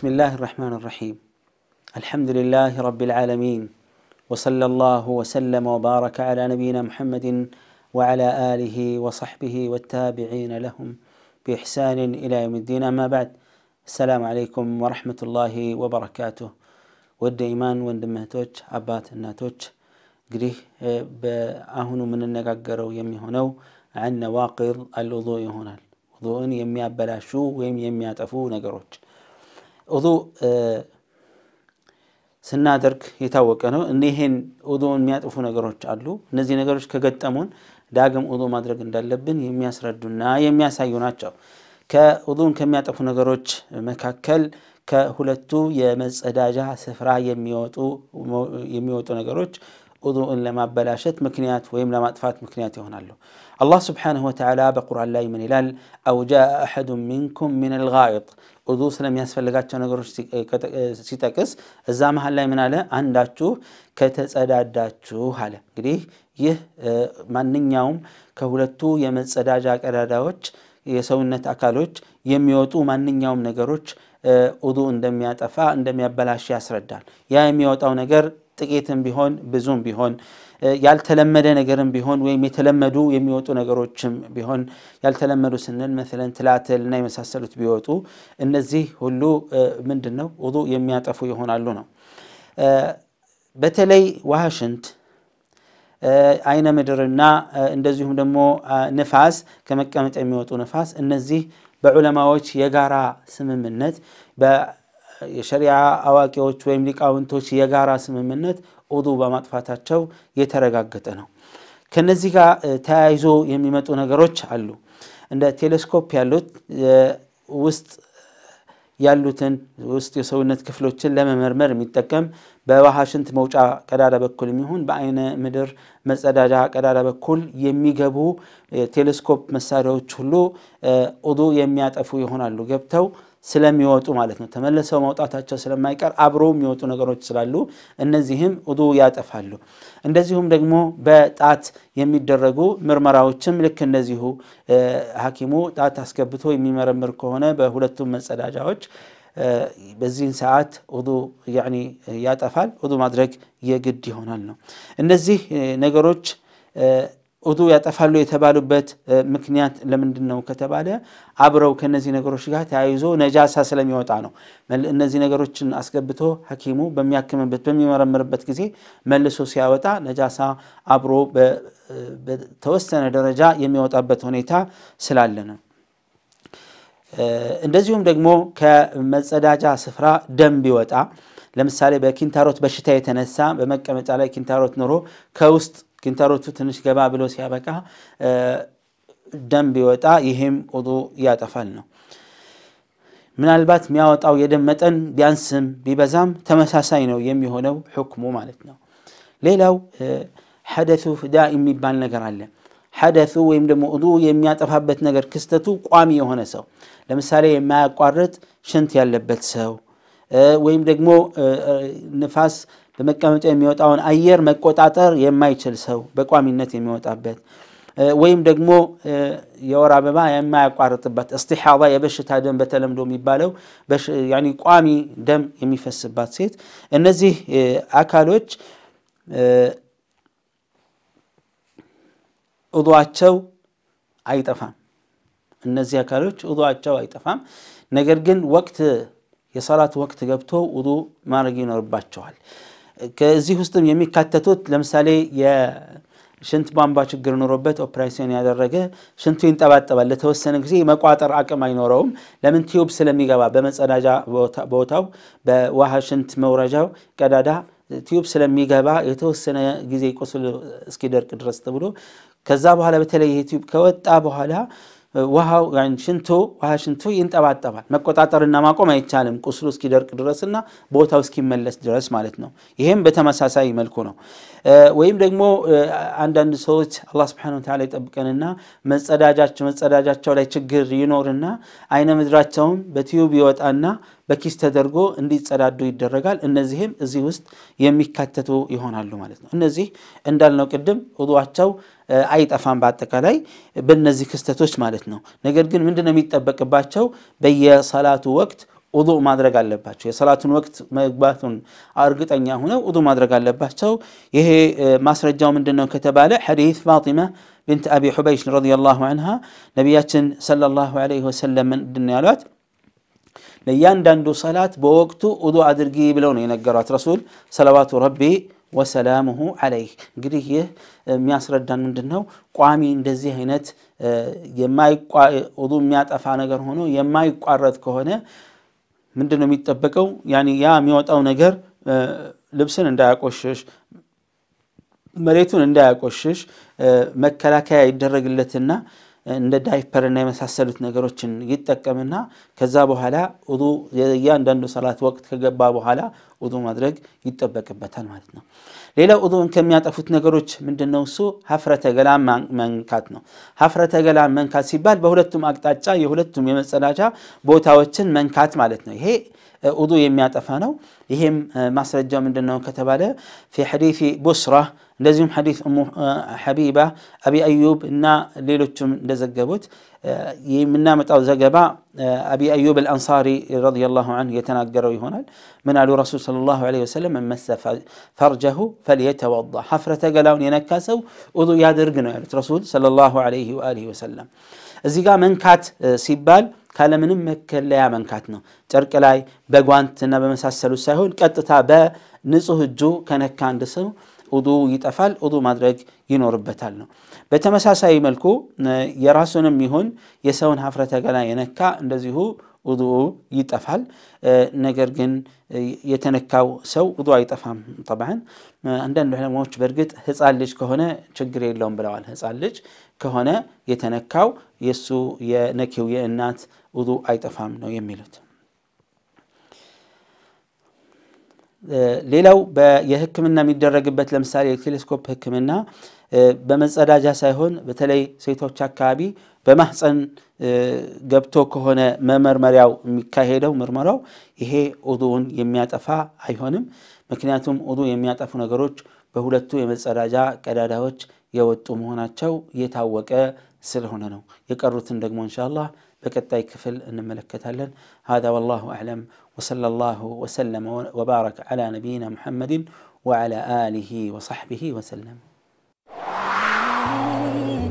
بسم الله الرحمن الرحيم الحمد لله رب العالمين وصلى الله وسلم وبارك على نبينا محمد وعلى آله وصحبه والتابعين لهم بإحسان إلى يوم الدين أما بعد السلام عليكم ورحمة الله وبركاته ود إيمان وندمهتوج عبات الناتوش قريه بأهنو من النقاقر ويمي هنو عن نواقض الوضوء هنا وضوء يمي أبلاشو ويمي يمي أتفو نقروش ኡዱ ስናደርግ የታወቀ ነው። እኒህን ኡዱን የሚያጥፉ ነገሮች አሉ። እነዚህ ነገሮች ከገጠሙን ዳግም ኡዱ ማድረግ እንዳለብን የሚያስረዱና የሚያሳዩ ናቸው። ከኡዱን ከሚያጠፉ ነገሮች መካከል ከሁለቱ የመጸዳጃ ስፍራ የሚወጡ ነገሮች أذن لما بلاشت مكنيات ويم لما أطفات مكنيات هنا له الله سبحانه وتعالى بقرآن الله من إلال أو جاء أحد منكم من الغائط أذو سلم يسفل لغات شانا قروش سيتاكس الزامة هلا من على أن داتشو كتسأل داتشو هلا قريه يه أه، من نيوم كهولتو يمن سأل جاك أراداوش يسوين نتاكالوش يميوتو من نيوم نقروش أذو اندم يتفا اندم يبلاش ياسردان يا يميوتو نقر ጥቂትም ቢሆን ብዙም ቢሆን ያልተለመደ ነገርም ቢሆን ወይም የተለመዱ የሚወጡ ነገሮችም ቢሆን ያልተለመዱ ስንል መለን ትላትል እና የመሳሰሉት ቢወጡ እነዚህ ሁሉ ምንድን ነው ውዱ የሚያጠፉ ይሆናሉ ነው። በተለይ ዋሃሽንት ሽንት፣ አይነ ምድርና እንደዚሁም ደግሞ ንፋስ ከመቀመጫ የሚወጡ ንፋስ እነዚህ በዑለማዎች የጋራ ስምምነት የሸሪዓ አዋቂዎች ወይም ሊቃውንቶች የጋራ ስምምነት ኡዱ በማጥፋታቸው የተረጋገጠ ነው። ከነዚህ ጋር ተያይዞ የሚመጡ ነገሮች አሉ። እንደ ቴሌስኮፕ ያሉት ውስጥ ያሉትን ውስጥ የሰውነት ክፍሎችን ለመመርመር የሚጠቀም በውሃ ሽንት መውጫ ቀዳዳ በኩል የሚሆን በአይነ ምድር መጸዳጃ ቀዳዳ በኩል የሚገቡ ቴሌስኮፕ መሳሪያዎች ሁሉ ኡዱ የሚያጠፉ ይሆናሉ ገብተው ስለሚወጡ ማለት ነው። ተመልሰው መውጣታቸው ስለማይቀር አብሮ የሚወጡ ነገሮች ስላሉ እነዚህም ውዱ ያጠፋሉ። እንደዚሁም ደግሞ በጣት የሚደረጉ ምርመራዎችም ልክ እንደዚሁ ሐኪሙ ጣት አስገብቶ የሚመረምር ከሆነ በሁለቱም መጸዳጃዎች በዚህን ሰዓት ውዱ ያጠፋል። ውዱ ማድረግ የግድ ይሆናል ነው እነዚህ ነገሮች ውዱ ያጠፋሉ የተባሉበት ምክንያት ለምንድን ነው ከተባለ አብረው ከነዚህ ነገሮች ጋር ተያይዞ ነጃሳ ስለሚወጣ ነው። እነዚህ ነገሮችን አስገብቶ ሐኪሙ በሚያክምበት በሚመረምርበት ጊዜ መልሶ ሲያወጣ ነጃሳ አብሮ በተወሰነ ደረጃ የሚወጣበት ሁኔታ ስላለ ነው። እንደዚሁም ደግሞ ከመጸዳጃ ስፍራ ደም ቢወጣ ለምሳሌ በኪንታሮት በሽታ የተነሳ በመቀመጫ ላይ ኪንታሮት ኖሮ ከውስጥ ኪንታሮቱ ትንሽ ገባ ብሎ ሲያበቃ ደም ቢወጣ ይሄም ውዱ ያጠፋል ነው። ምናልባት የሚያወጣው የደም መጠን ቢያንስም ቢበዛም ተመሳሳይ ነው የሚሆነው ሕክሙ ማለት ነው። ሌላው ሐደቱ ፍዳ የሚባል ነገር አለ። ሐደቱ ወይም ደግሞ ውዱ የሚያጠፋበት ነገር ክስተቱ ቋሚ የሆነ ሰው ለምሳሌ የማያቋርጥ ሽንት ያለበት ሰው ወይም ደግሞ ንፋስ በመቀመጫ የሚወጣውን አየር መቆጣጠር የማይችል ሰው በቋሚነት የሚወጣበት ወይም ደግሞ የወር አበባ የማያቋርጥበት እስቲሓባ የበሽታ ደም በተለምዶ የሚባለው ቋሚ ደም የሚፈስባት ሴት እነዚህ አካሎች እዷቸው አይጠፋም። እነዚህ አካሎች እዷቸው አይጠፋም። ነገር ግን ወቅት የሰላት ወቅት ገብቶ ውዱ ማድረግ ይኖርባቸዋል። ከዚህ ውስጥም የሚካተቱት ለምሳሌ የሽንት ቧንቧ ችግር ኑሮበት ኦፕሬሽን ያደረገ ሽንቱ ይንጠባጠባል። ለተወሰነ ጊዜ መቋጠር አቅም አይኖረውም። ለምን? ቲዩብ ስለሚገባ በመጸዳጃ ቦታው በውሃ ሽንት መውረጃው ቀዳዳ ቲዩብ ስለሚገባ የተወሰነ ጊዜ ቁስል እስኪደርቅ ድረስ ተብሎ ከዛ በኋላ በተለይ ቲዩብ ከወጣ በኋላ ውሃው ሽንቶ ውሃ ሽንቶ ይንጠባጠባል። መቆጣጠርና ማቆም አይቻልም፣ ቁስሉ እስኪደርቅ ድረስና ቦታው እስኪመለስ ድረስ ማለት ነው። ይሄም በተመሳሳይ መልኩ ነው። ወይም ደግሞ አንዳንድ ሰዎች አላ ስብን ወተዓላ ይጠብቀንና መጸዳጃቸው መጸዳጃቸው ላይ ችግር ይኖርና አይነ ምድራቸውን በትዩብ ይወጣና በኪስ ተደርጎ እንዲጸዳዱ ይደረጋል። እነዚህም እዚህ ውስጥ የሚካተቱ ይሆናሉ ማለት ነው። እነዚህ እንዳልነው ቅድም ውዱዋቸው አይጠፋም በአጠቃላይ በእነዚህ ክስተቶች ማለት ነው። ነገር ግን ምንድነው የሚጠበቅባቸው በየሰላቱ ወቅት ውዱ ማድረግ አለባቸው። የሰላቱን ወቅት መግባቱን እርግጠኛ ሆነው ውዱ ማድረግ አለባቸው። ይሄ ማስረጃው ምንድን ነው ከተባለ ሐዲት ፋጢማ ብንት አቢ ሑበይሽ ረዲየላሁ አንሃ ነቢያችን ሰለላሁ ዐለይሂ ወሰለም ምንድን ነው ያሏት? ለእያንዳንዱ ሰላት በወቅቱ ውዱ አድርጊ ብለው ነው የነገሯት ረሱል ሰለዋቱ ረቢ ወሰላሙሁ አለይህ። እንግዲህ ይህ የሚያስረዳን ምንድን ነው? ቋሚ እንደዚህ አይነት ውዱ የሚያጠፋ ነገር ሆኖ የማይቋረጥ ከሆነ ምንድን ነው የሚጠበቀው? ያ የሚወጣው ነገር ልብስን እንዳያቆሽሽ መሬቱን እንዳያቆሽሽ መከላከያ ይደረግለትና እንደ ዳይፐርና የመሳሰሉት ነገሮችን ይጠቀምና ከዛ በኋላ እያንዳንዱ ሰላት ወቅት ከገባ በኋላ ውዱ ማድረግ ይጠበቅበታል ማለት ነው። ሌላ ውዱን ከሚያጠፉት ነገሮች ምንድነው? እሱ ሀፍረተ ገላ መንካት ነው። ሀፍረተ ገላ መንካት ሲባል በሁለቱም አቅጣጫ የሁለቱም የመጸዳጃ ቦታዎችን መንካት ማለት ነው። ይሄ ውዱ የሚያጠፋ ነው። ይሄም ማስረጃው ምንድነው ከተባለ ፊ ሐዲሲ ቡስራ እንደዚሁም ሐዲስ እሙ ሐቢባ አቢ አዩብ እና ሌሎችም እንደዘገቡት የምናመጣው ዘገባ አቢ አዩብ አልአንሳሪ ረዲየላሁ ዐንሁ የተናገረው ይሆናል ምን አሉ ረሱል ሰለላሁ ዐለይሂ ወሰለም መመሰ ፈርጀሁ ፈልየተወዳ ሐፍረተ ገላውን የነካ ሰው ውዱ ያድርግ ነው ያሉት ረሱል ሰለላሁ ዐለይሂ ወአሊሂ ወሰለም እዚህ ጋር መንካት ሲባል ካለምንም መከለያ መንካት ነው። ጨርቅ ላይ በጓንትና በመሳሰሉት ሳይሆን ቀጥታ በንጹህ እጁ ከነካ አንድ ሰው ውዱ ይጠፋል፣ ውዱ ማድረግ ይኖርበታል ነው። በተመሳሳይ መልኩ የራሱንም ይሁን የሰውን ሀፍረተ ገላ የነካ እንደዚሁ ውዱ ይጠፋል። ነገር ግን የተነካው ሰው ውዱ አይጠፋም። ጠብን አንዳንድ ዕለማዎች በእርግጥ ህፃን ልጅ ከሆነ ችግር የለውም ብለዋል። ህፃን ልጅ ከሆነ የተነካው የእሱ የነኪው የእናት ውዱ አይጠፋም ነው የሚሉት። ሌላው የህክምና የሚደረግበት ለምሳሌ የቴሌስኮፕ ህክምና በመጸዳጃ ሳይሆን በተለይ ሴቶች አካባቢ በማህፀን ገብቶ ከሆነ መመርመሪያው የሚካሄደው ምርመራው ይሄ ውዱእን የሚያጠፋ አይሆንም። ምክንያቱም ውዱእ የሚያጠፉ ነገሮች በሁለቱ የመጸዳጃ ቀዳዳዎች የወጡ መሆናቸው የታወቀ ስለሆነ ነው። የቀሩትን ደግሞ እንሻላ። በቀጣይ ክፍል እንመለከታለን هذا والله أعلم وصلى الله وسلم وبارك على نبينا محمد وعلى آله وصحبه وسلم